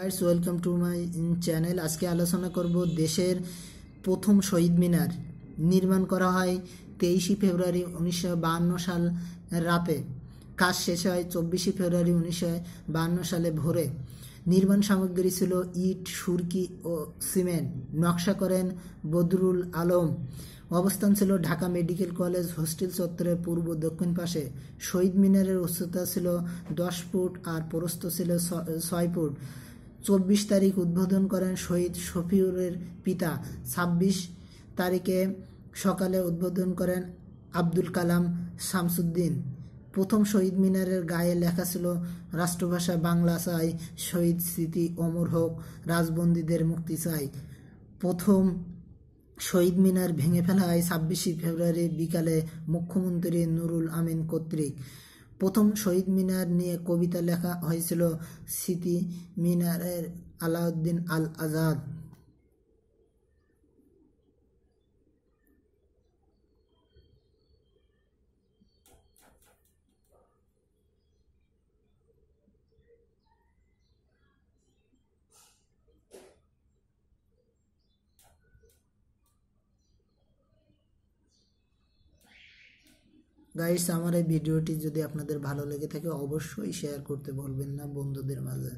guides welcome to my channel আজকে আলোচনা করব দেশের প্রথম শহীদ মিনার নির্মাণ করা হয় তেইশে ফেব্রুয়ারি উনিশশো সাল রাতে কাজ শেষ হয় চব্বিশে ফেব্রুয়ারি উনিশশো সালে ভোরে নির্মাণ সামগ্রী ছিল ইট সুরকি ও সিমেন্ট নকশা করেন বদরুল আলম অবস্থান ছিল ঢাকা মেডিকেল কলেজ হোস্টেল চত্বরের পূর্ব দক্ষিণ পাশে শহীদ মিনারের উচ্চতা ছিল দশ ফুট আর প্রস্থ ছিল ছয় ফুট চব্বিশ তারিখ উদ্বোধন করেন শহীদ শফিউরের পিতা ছাব্বিশ তারিখে সকালে উদ্বোধন করেন আব্দুল কালাম শামসুদ্দিন প্রথম শহীদ মিনারের গায়ে লেখা ছিল রাষ্ট্রভাষা বাংলা চাই শহীদ স্মৃতি অমর হোক রাজবন্দীদের মুক্তি চাই প্রথম শহীদ মিনার ভেঙে ফেলা হয় ছাব্বিশে ফেব্রুয়ারি বিকালে মুখ্যমন্ত্রী নুরুল আমিন কর্তৃক প্রথম শহীদ মিনার নিয়ে কবিতা লেখা হয়েছিল স্মৃতি মিনারের আলাউদ্দিন আল আজাদ গাইস আমার এই ভিডিওটি যদি আপনাদের ভালো লেগে থাকে অবশ্যই শেয়ার করতে বলবেন না বন্ধুদের মাঝে